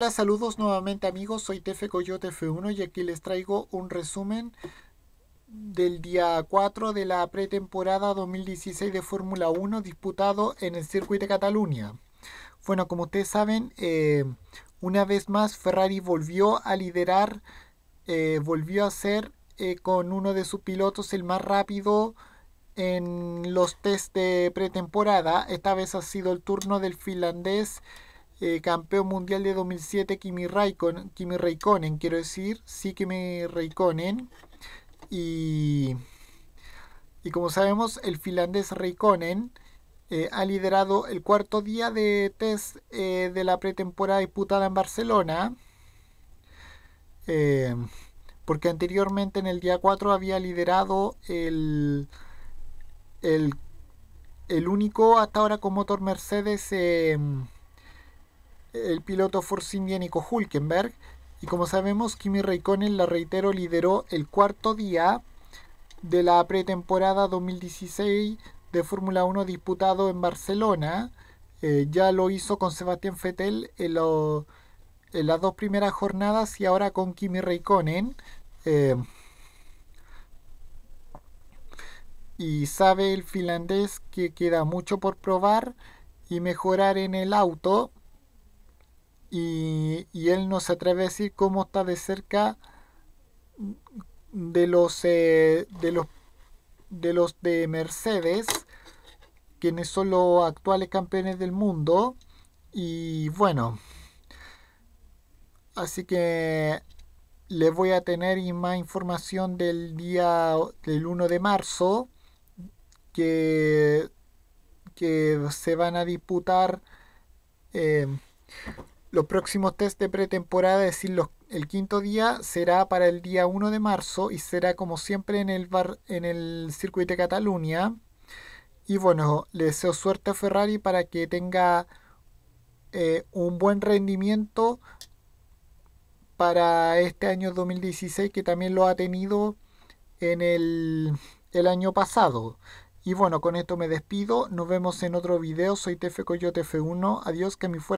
Hola, saludos nuevamente amigos, soy Tefe Coyote F1 y aquí les traigo un resumen del día 4 de la pretemporada 2016 de Fórmula 1 disputado en el circuito de Cataluña. Bueno, como ustedes saben, eh, una vez más Ferrari volvió a liderar, eh, volvió a ser eh, con uno de sus pilotos el más rápido en los test de pretemporada. Esta vez ha sido el turno del finlandés eh, campeón mundial de 2007 Kimi Raikkonen, quiero decir, sí Kimi Raikkonen. Y, y como sabemos, el finlandés Raikkonen eh, ha liderado el cuarto día de test eh, de la pretemporada disputada en Barcelona. porque anteriormente en el día 4 había liderado el, el, el único hasta ahora con motor Mercedes el piloto Force India Nico Hulkenberg. Y como sabemos, Kimi Raikkonen, la reitero, lideró el cuarto día de la pretemporada 2016 de Fórmula 1 disputado en Barcelona. Eh, ya lo hizo con Sebastián Vettel... en, las dos primeras jornadas y ahora con Kimi Raikkonen. Eh, y sabe el finlandés que queda mucho por probar y mejorar en el auto y, y, él no se atreve a decir cómo está de cerca de los eh, de los de los de Mercedes quienes son los actuales campeones del mundo y bueno así que les voy a tener más información del día del 1 de marzo que que se van a disputar eh, los próximos test de pretemporada, es decir, el quinto día, será para el día 1 de marzo y será como siempre en el, bar, en el circuito de Cataluña. Y bueno, le deseo suerte a Ferrari para que tenga eh, un buen rendimiento para este año 2016 que también lo ha tenido en el, el año pasado. Y bueno, con esto me despido. Nos vemos en otro video. Soy TF Coyote F1. Adiós, que mi fuerza.